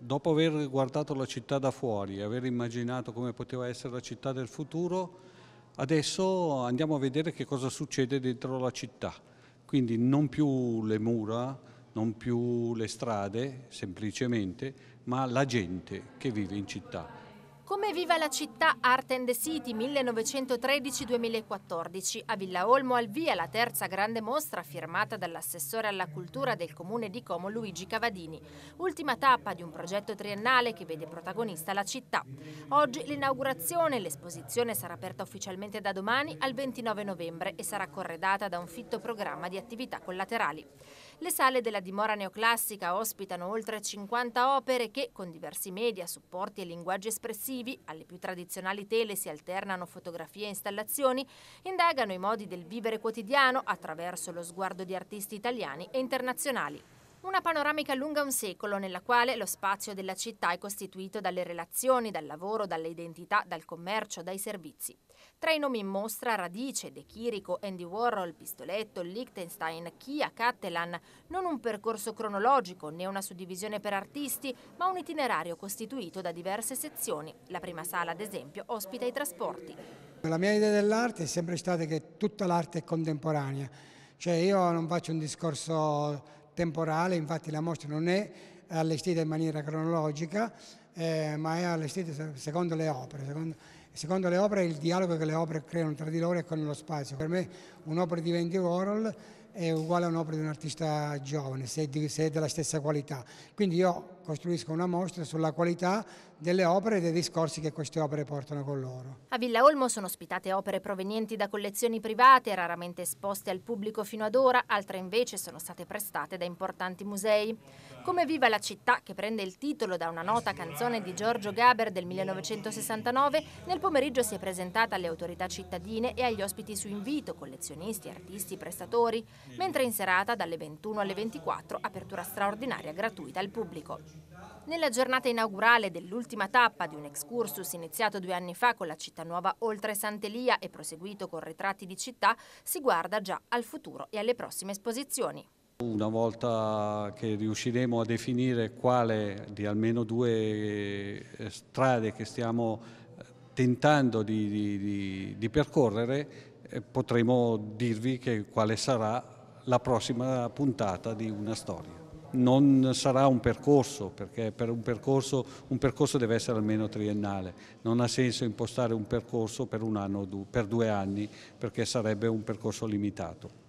Dopo aver guardato la città da fuori, aver immaginato come poteva essere la città del futuro, adesso andiamo a vedere che cosa succede dentro la città. Quindi non più le mura, non più le strade, semplicemente, ma la gente che vive in città. Come viva la città Art and the City 1913-2014? A Villa Olmo al via la terza grande mostra firmata dall'assessore alla cultura del comune di Como Luigi Cavadini, ultima tappa di un progetto triennale che vede protagonista la città. Oggi l'inaugurazione, e l'esposizione sarà aperta ufficialmente da domani al 29 novembre e sarà corredata da un fitto programma di attività collaterali. Le sale della dimora neoclassica ospitano oltre 50 opere che, con diversi media, supporti e linguaggi espressivi, televisivi, alle più tradizionali tele si alternano fotografie e installazioni, indagano i modi del vivere quotidiano attraverso lo sguardo di artisti italiani e internazionali. Una panoramica lunga un secolo nella quale lo spazio della città è costituito dalle relazioni, dal lavoro, dalle identità, dal commercio, dai servizi. Tra i nomi in mostra Radice, De Chirico, Andy Warhol, Pistoletto, Liechtenstein, Kia, Cattelan, non un percorso cronologico né una suddivisione per artisti, ma un itinerario costituito da diverse sezioni. La prima sala, ad esempio, ospita i trasporti. La mia idea dell'arte è sempre stata che tutta l'arte è contemporanea, cioè io non faccio un discorso temporale, infatti la mostra non è allestita in maniera cronologica, eh, ma è allestita secondo le opere. Secondo, secondo, le opere il dialogo che le opere creano tra di loro e con lo spazio. Per me un'opera di Wendy Warhol è uguale a un'opera di un artista giovane, se, è, di, se è della stessa qualità. Quindi io costruiscono una mostra sulla qualità delle opere e dei discorsi che queste opere portano con loro. A Villa Olmo sono ospitate opere provenienti da collezioni private, raramente esposte al pubblico fino ad ora, altre invece sono state prestate da importanti musei. Come Viva la città, che prende il titolo da una nota canzone di Giorgio Gaber del 1969, nel pomeriggio si è presentata alle autorità cittadine e agli ospiti su invito, collezionisti, artisti, prestatori, mentre in serata dalle 21 alle 24 apertura straordinaria gratuita al pubblico. Nella giornata inaugurale dell'ultima tappa di un excursus iniziato due anni fa con la città nuova oltre Sant'Elia e proseguito con ritratti di città, si guarda già al futuro e alle prossime esposizioni. Una volta che riusciremo a definire quale di almeno due eh, strade che stiamo eh, tentando di, di, di, di percorrere, eh, potremo dirvi quale sarà la prossima puntata di una storia non sarà un percorso, perché per un percorso, un percorso, deve essere almeno triennale, non ha senso impostare un percorso per, un anno, per due anni, perché sarebbe un percorso limitato.